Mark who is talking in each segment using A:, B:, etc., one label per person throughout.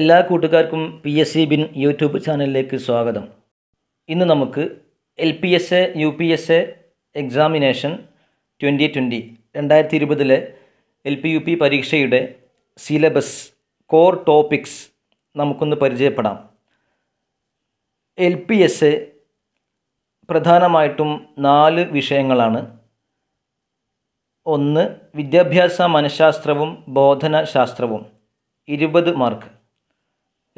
A: എല്ലാ കൂട്ടുകാർക്കും P S C bin YouTube ചാനലിലേക്ക് സ്വാഗതം ഇന്ന് നമുക്ക് L P S A U P S A examination twenty twenty രണ്ടായിരത്തി ഇരുപതിലെ എൽ പി യു പി പരീക്ഷയുടെ സിലബസ് കോർ ടോപ്പിക്സ് നമുക്കൊന്ന് പരിചയപ്പെടാം എൽ പി എസ് എ പ്രധാനമായിട്ടും നാല് വിഷയങ്ങളാണ് ഒന്ന് വിദ്യാഭ്യാസ മനഃശാസ്ത്രവും ബോധനശാസ്ത്രവും ഇരുപത് മാർക്ക്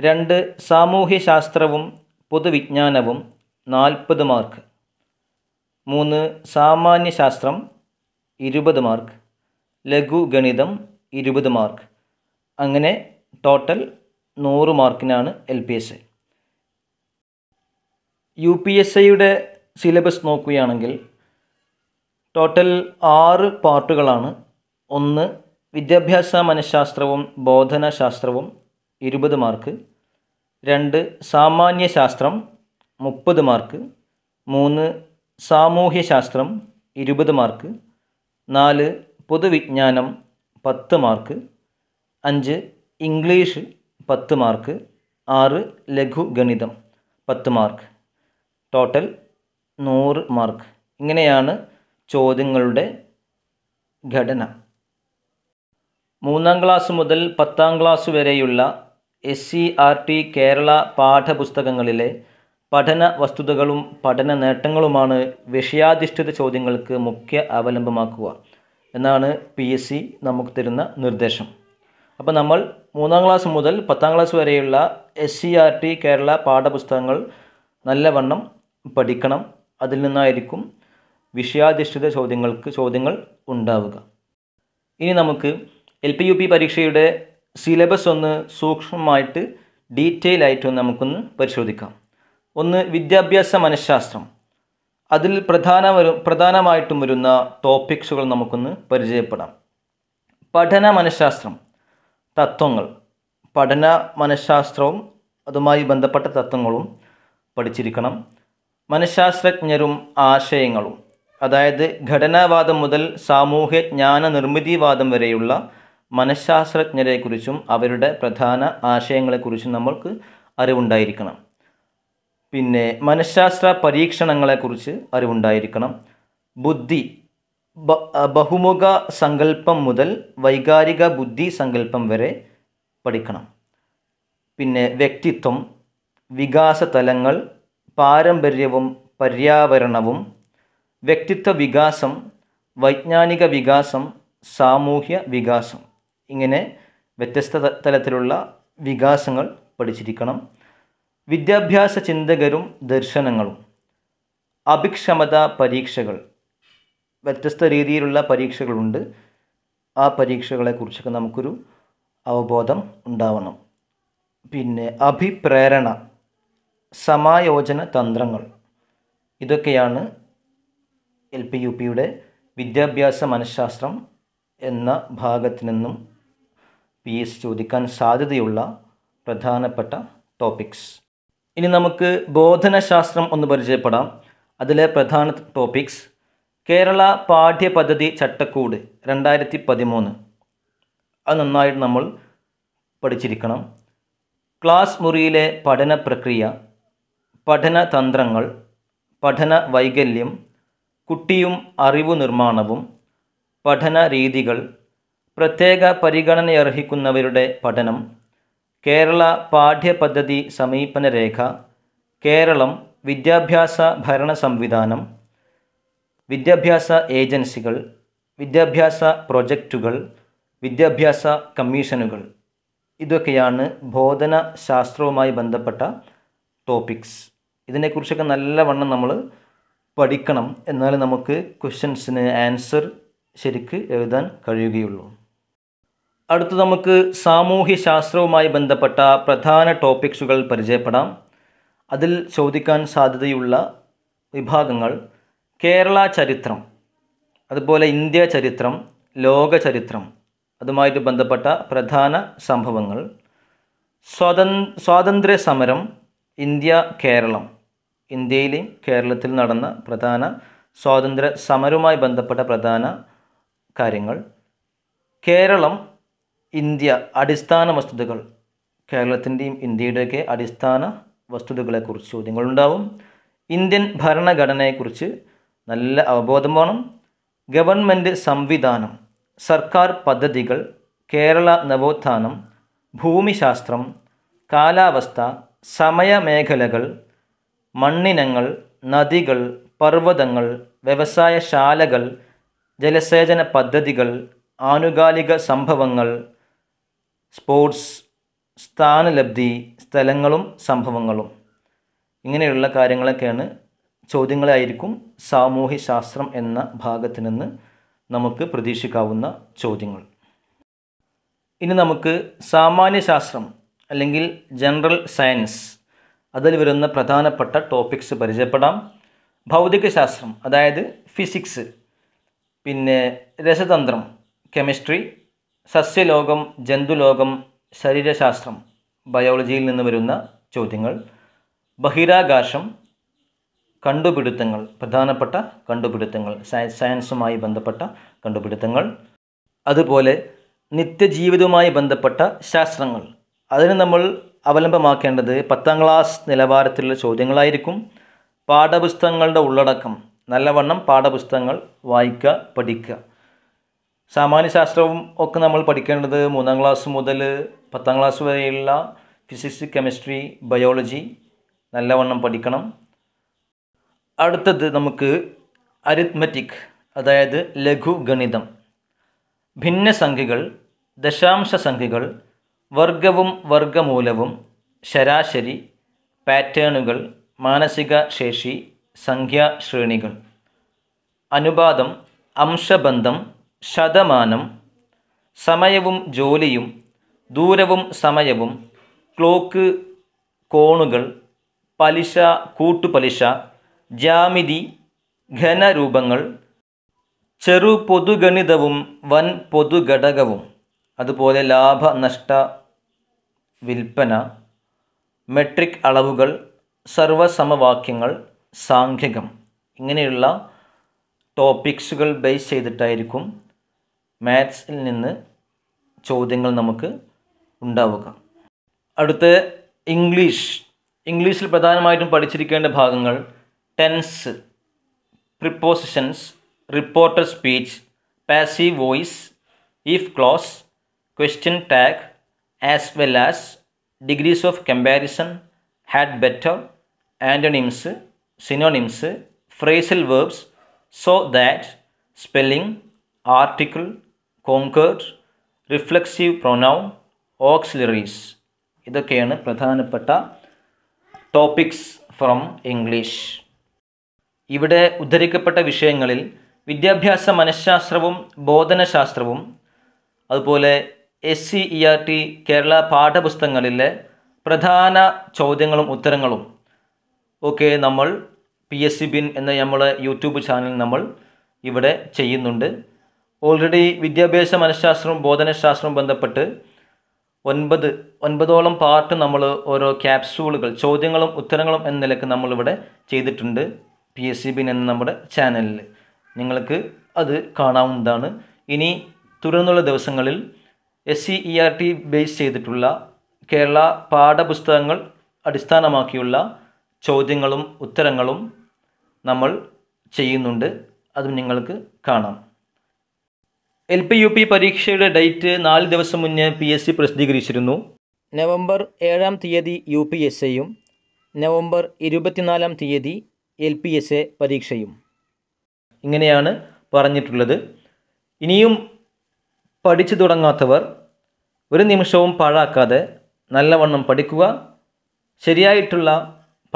A: രണ്ട് സാമൂഹ്യശാസ്ത്രവും പൊതുവിജ്ഞാനവും നാൽപ്പത് മാർക്ക് മൂന്ന് സാമാന്യശാസ്ത്രം ഇരുപത് മാർക്ക് ലഘുഗണിതം ഇരുപത് മാർക്ക് അങ്ങനെ ടോട്ടൽ നൂറ് മാർക്കിനാണ് L P S U P S ഐയുടെ സിലബസ് നോക്കുകയാണെങ്കിൽ ടോട്ടൽ ആറ് പാർട്ടുകളാണ് ഒന്ന് വിദ്യാഭ്യാസ മനഃശാസ്ത്രവും ബോധനശാസ്ത്രവും ഇരുപത് മാർക്ക് രണ്ട് സാമാന്യശാസ്ത്രം മുപ്പത് മാർക്ക് മൂന്ന് സാമൂഹ്യശാസ്ത്രം ഇരുപത് മാർക്ക് നാല് പൊതുവിജ്ഞാനം പത്ത് മാർക്ക് അഞ്ച് ഇംഗ്ലീഷ് പത്ത് മാർക്ക് ആറ് ലഘുഗണിതം പത്ത് മാർക്ക് ടോട്ടൽ നൂറ് മാർക്ക് ഇങ്ങനെയാണ് ചോദ്യങ്ങളുടെ ഘടന മൂന്നാം ക്ലാസ് മുതൽ പത്താം ക്ലാസ് വരെയുള്ള S C R T Kerala പാഠപുസ്തകങ്ങളിലെ പഠന വസ്തുതകളും പഠന നേട്ടങ്ങളുമാണ് വിഷയാധിഷ്ഠിത ചോദ്യങ്ങൾക്ക് മുഖ്യ അവലംബമാക്കുക എന്നാണ് പി എസ് സി നമുക്ക് തരുന്ന നിർദ്ദേശം അപ്പോൾ നമ്മൾ മൂന്നാം ക്ലാസ് മുതൽ പത്താം ക്ലാസ് വരെയുള്ള S C R T Kerala പാഠപുസ്തകങ്ങൾ നല്ലവണ്ണം പഠിക്കണം അതിൽ നിന്നായിരിക്കും വിഷയാധിഷ്ഠിത ചോദ്യങ്ങൾക്ക് ചോദ്യങ്ങൾ ഉണ്ടാവുക ഇനി നമുക്ക് എൽ പി യു പി പരീക്ഷയുടെ സിലബസ് ഒന്ന് സൂക്ഷ്മമായിട്ട് ഡീറ്റെയിൽ ആയിട്ട് നമുക്കൊന്ന് പരിശോധിക്കാം ഒന്ന് വിദ്യാഭ്യാസ മനഃശാസ്ത്രം അതിൽ പ്രധാന വരും പ്രധാനമായിട്ടും വരുന്ന ടോപ്പിക്സുകൾ നമുക്കൊന്ന് പരിചയപ്പെടാം പഠന മനഃശാസ്ത്രം തത്വങ്ങൾ പഠന മനഃശാസ്ത്രവും അതുമായി ബന്ധപ്പെട്ട തത്വങ്ങളും പഠിച്ചിരിക്കണം മനഃശാസ്ത്രജ്ഞരും ആശയങ്ങളും അതായത് ഘടനാവാദം മുതൽ സാമൂഹ്യ ജ്ഞാന നിർമ്മിതിവാദം വരെയുള്ള മനഃശാസ്ത്രജ്ഞരെക്കുറിച്ചും അവരുടെ പ്രധാന ആശയങ്ങളെക്കുറിച്ചും നമ്മൾക്ക് അറിവുണ്ടായിരിക്കണം പിന്നെ മനഃശാസ്ത്ര പരീക്ഷണങ്ങളെക്കുറിച്ച് അറിവുണ്ടായിരിക്കണം ബുദ്ധി ബഹുമുഖ സങ്കല്പം മുതൽ വൈകാരിക ബുദ്ധി സങ്കല്പം വരെ പഠിക്കണം പിന്നെ വ്യക്തിത്വം വികാസ തലങ്ങൾ പാരമ്പര്യവും പര്യാവരണവും വ്യക്തിത്വ വികാസം വൈജ്ഞാനിക വികാസം സാമൂഹ്യ വികാസം ഇങ്ങനെ വ്യത്യസ്ത തലത്തിലുള്ള വികാസങ്ങൾ പഠിച്ചിരിക്കണം വിദ്യാഭ്യാസ ചിന്തകരും ദർശനങ്ങളും അഭിക്ഷമത പരീക്ഷകൾ വ്യത്യസ്ത രീതിയിലുള്ള പരീക്ഷകളുണ്ട് ആ പരീക്ഷകളെക്കുറിച്ചൊക്കെ നമുക്കൊരു അവബോധം ഉണ്ടാവണം പിന്നെ അഭിപ്രേരണ സമായോജന തന്ത്രങ്ങൾ ഇതൊക്കെയാണ് എൽ പി യു പിയുടെ വിദ്യാഭ്യാസ മനഃശാസ്ത്രം എന്ന ഭാഗത്തു നിന്നും പി എസ് ചോദിക്കാൻ സാധ്യതയുള്ള പ്രധാനപ്പെട്ട ടോപ്പിക്സ് ഇനി നമുക്ക് ബോധനശാസ്ത്രം ഒന്ന് പരിചയപ്പെടാം അതിലെ പ്രധാന ടോപ്പിക്സ് കേരള പാഠ്യപദ്ധതി ചട്ടക്കൂട് രണ്ടായിരത്തി പതിമൂന്ന് അത് നന്നായിട്ട് നമ്മൾ പഠിച്ചിരിക്കണം ക്ലാസ് മുറിയിലെ പഠന പ്രക്രിയ പഠന തന്ത്രങ്ങൾ പഠന വൈകല്യം കുട്ടിയും അറിവ് നിർമ്മാണവും പഠന രീതികൾ പ്രത്യേക പരിഗണനയർഹിക്കുന്നവരുടെ പഠനം കേരള പാഠ്യപദ്ധതി സമീപന രേഖ കേരളം വിദ്യാഭ്യാസ ഭരണ സംവിധാനം വിദ്യാഭ്യാസ ഏജൻസികൾ വിദ്യാഭ്യാസ പ്രൊജക്റ്റുകൾ വിദ്യാഭ്യാസ കമ്മീഷനുകൾ ഇതൊക്കെയാണ് ബോധന ശാസ്ത്രവുമായി ബന്ധപ്പെട്ട ടോപ്പിക്സ് ഇതിനെക്കുറിച്ചൊക്കെ നല്ലവണ്ണം നമ്മൾ പഠിക്കണം എന്നാലേ നമുക്ക് ക്വസ്റ്റ്യൻസിന് ആൻസർ ശരിക്ക് എഴുതാൻ കഴിയുകയുള്ളൂ അടുത്ത് നമുക്ക് സാമൂഹ്യ ശാസ്ത്രവുമായി ബന്ധപ്പെട്ട പ്രധാന ടോപ്പിക്സുകൾ പരിചയപ്പെടാം അതിൽ ചോദിക്കാൻ സാധ്യതയുള്ള വിഭാഗങ്ങൾ കേരള ചരിത്രം അതുപോലെ ഇന്ത്യ ചരിത്രം ലോക ചരിത്രം അതുമായിട്ട് ബന്ധപ്പെട്ട പ്രധാന സംഭവങ്ങൾ സ്വാതന്ത്ര്യ സ്വാതന്ത്ര്യ സമരം ഇന്ത്യ കേരളം ഇന്ത്യയിലെയും കേരളത്തിൽ നടന്ന പ്രധാന സ്വാതന്ത്ര്യ സമരവുമായി ബന്ധപ്പെട്ട പ്രധാന കാര്യങ്ങൾ കേരളം ഇന്ത്യ അടിസ്ഥാന വസ്തുതകൾ കേരളത്തിൻ്റെയും ഇന്ത്യയുടെയൊക്കെ അടിസ്ഥാന വസ്തുതകളെക്കുറിച്ച് ചോദ്യങ്ങളുണ്ടാവും ഇന്ത്യൻ ഭരണഘടനയെക്കുറിച്ച് നല്ല അവബോധം വേണം ഗവൺമെൻറ് സംവിധാനം സർക്കാർ പദ്ധതികൾ കേരള നവോത്ഥാനം ഭൂമിശാസ്ത്രം കാലാവസ്ഥ സമയമേഖലകൾ മണ്ണിനങ്ങൾ നദികൾ പർവ്വതങ്ങൾ വ്യവസായശാലകൾ ജലസേചന പദ്ധതികൾ ആനുകാലിക സംഭവങ്ങൾ സ്പോർട്സ് സ്ഥാനലബ്ധി സ്ഥലങ്ങളും സംഭവങ്ങളും ഇങ്ങനെയുള്ള കാര്യങ്ങളൊക്കെയാണ് ചോദ്യങ്ങളായിരിക്കും ശാസ്ത്രം എന്ന ഭാഗത്തു നിന്ന് നമുക്ക് പ്രതീക്ഷിക്കാവുന്ന ചോദ്യങ്ങൾ ഇനി നമുക്ക് സാമാന്യ ശാസ്ത്രം അല്ലെങ്കിൽ ജനറൽ സയൻസ് അതിൽ വരുന്ന പ്രധാനപ്പെട്ട ടോപ്പിക്സ് പരിചയപ്പെടാം ഭൗതികശാസ്ത്രം അതായത് ഫിസിക്സ് പിന്നെ രസതന്ത്രം കെമിസ്ട്രി സസ്യലോകം ജന്തുലോകം ശരീരശാസ്ത്രം ബയോളജിയിൽ നിന്ന് വരുന്ന ചോദ്യങ്ങൾ ബഹിരാകാശം കണ്ടുപിടുത്തങ്ങൾ പ്രധാനപ്പെട്ട കണ്ടുപിടുത്തങ്ങൾ സയൻസുമായി ബന്ധപ്പെട്ട കണ്ടുപിടുത്തങ്ങൾ അതുപോലെ നിത്യജീവിതവുമായി ബന്ധപ്പെട്ട ശാസ്ത്രങ്ങൾ അതിന് നമ്മൾ അവലംബമാക്കേണ്ടത് പത്താം ക്ലാസ് നിലവാരത്തിലുള്ള ചോദ്യങ്ങളായിരിക്കും പാഠപുസ്തകങ്ങളുടെ ഉള്ളടക്കം നല്ലവണ്ണം പാഠപുസ്തകങ്ങൾ വായിക്കുക പഠിക്കുക സാമാന്യശാസ്ത്രവും ഒക്കെ നമ്മൾ പഠിക്കേണ്ടത് മൂന്നാം ക്ലാസ് മുതൽ പത്താം ക്ലാസ് വരെയുള്ള ഫിസിക്സ് കെമിസ്ട്രി ബയോളജി നല്ലവണ്ണം പഠിക്കണം അടുത്തത് നമുക്ക് അരിത്മെറ്റിക് അതായത് ലഘുഗണിതം സംഖ്യകൾ ദശാംശ സംഖ്യകൾ വർഗവും വർഗമൂലവും ശരാശരി പാറ്റേണുകൾ മാനസിക ശേഷി സംഖ്യാശ്രേണികൾ അനുപാതം അംശബന്ധം ശതമാനം സമയവും ജോലിയും ദൂരവും സമയവും ക്ലോക്ക് കോണുകൾ പലിശ കൂട്ടുപലിശ ജാമിതി ഘനരൂപങ്ങൾ ചെറു പൊതുഗണിതവും വൻ പൊതുഘടകവും അതുപോലെ ലാഭനഷ്ട വിൽപ്പന മെട്രിക് അളവുകൾ സർവസമവാക്യങ്ങൾ സാംഖ്യകം ഇങ്ങനെയുള്ള ടോപ്പിക്സുകൾ ബേസ് ചെയ്തിട്ടായിരിക്കും മാത്സിൽ നിന്ന് ചോദ്യങ്ങൾ നമുക്ക് ഉണ്ടാവുക അടുത്ത് ഇംഗ്ലീഷ് ഇംഗ്ലീഷിൽ പ്രധാനമായിട്ടും പഠിച്ചിരിക്കേണ്ട ഭാഗങ്ങൾ tense prepositions reported speech passive voice if clause question tag as well as degrees of comparison had better antonyms synonyms phrasal verbs so that spelling article concord reflexive pronoun auxiliaries ഇതൊക്കെയാണ് പ്രധാനപ്പെട്ട topics from English ഇവിടെ ഉദ്ധരിക്കപ്പെട്ട വിഷയങ്ങളിൽ വിദ്യാഭ്യാസ മനഃശാസ്ത്രവും ബോധനശാസ്ത്രവും അതുപോലെ S C E R T Kerala പാഠപുസ്തകങ്ങളിലെ പ്രധാന ചോദ്യങ്ങളും ഉത്തരങ്ങളും ഒക്കെ നമ്മൾ പി എസ് സി ബിൻ എന്ന നമ്മളെ യൂട്യൂബ് ചാനൽ നമ്മൾ ഇവിടെ ചെയ്യുന്നുണ്ട് ഓൾറെഡി വിദ്യാഭ്യാസ മനഃശാസ്ത്രവും ബോധനശാസ്ത്രവും ബന്ധപ്പെട്ട് ഒൻപത് ഒൻപതോളം പാർട്ട് നമ്മൾ ഓരോ ക്യാപ്സ്യൂളുകൾ ചോദ്യങ്ങളും ഉത്തരങ്ങളും എന്ന നിലക്ക് നമ്മളിവിടെ ചെയ്തിട്ടുണ്ട് പി എസ് സി ബിൻ എന്ന നമ്മുടെ ചാനലിൽ നിങ്ങൾക്ക് അത് കാണാവുന്നതാണ് ഇനി തുടർന്നുള്ള ദിവസങ്ങളിൽ S C E R T base ചെയ്തിട്ടുള്ള കേരള പാഠപുസ്തകങ്ങൾ അടിസ്ഥാനമാക്കിയുള്ള ചോദ്യങ്ങളും ഉത്തരങ്ങളും നമ്മൾ ചെയ്യുന്നുണ്ട് അതും നിങ്ങൾക്ക് കാണാം എൽ പി യു പി പരീക്ഷയുടെ ഡേറ്റ് നാല് ദിവസം മുന്നേ പി എസ് സി പ്രസിദ്ധീകരിച്ചിരുന്നു നവംബർ ഏഴാം തീയതി യു പി എസ് എയും നവംബർ ഇരുപത്തിനാലാം തീയതി എൽ പി എസ് എ പരീക്ഷയും ഇങ്ങനെയാണ് പറഞ്ഞിട്ടുള്ളത് ഇനിയും പഠിച്ചു തുടങ്ങാത്തവർ ഒരു നിമിഷവും പാഴാക്കാതെ നല്ലവണ്ണം പഠിക്കുക ശരിയായിട്ടുള്ള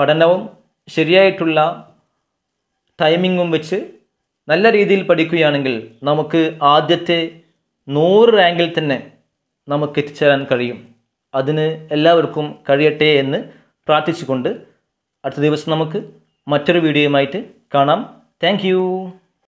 A: പഠനവും ശരിയായിട്ടുള്ള ടൈമിങ്ങും വെച്ച് നല്ല രീതിയിൽ പഠിക്കുകയാണെങ്കിൽ നമുക്ക് ആദ്യത്തെ നൂറ് റാങ്കിൽ തന്നെ നമുക്ക് എത്തിച്ചേരാൻ കഴിയും അതിന് എല്ലാവർക്കും കഴിയട്ടെ എന്ന് പ്രാർത്ഥിച്ചുകൊണ്ട് അടുത്ത ദിവസം നമുക്ക് മറ്റൊരു വീഡിയോയുമായിട്ട് കാണാം താങ്ക്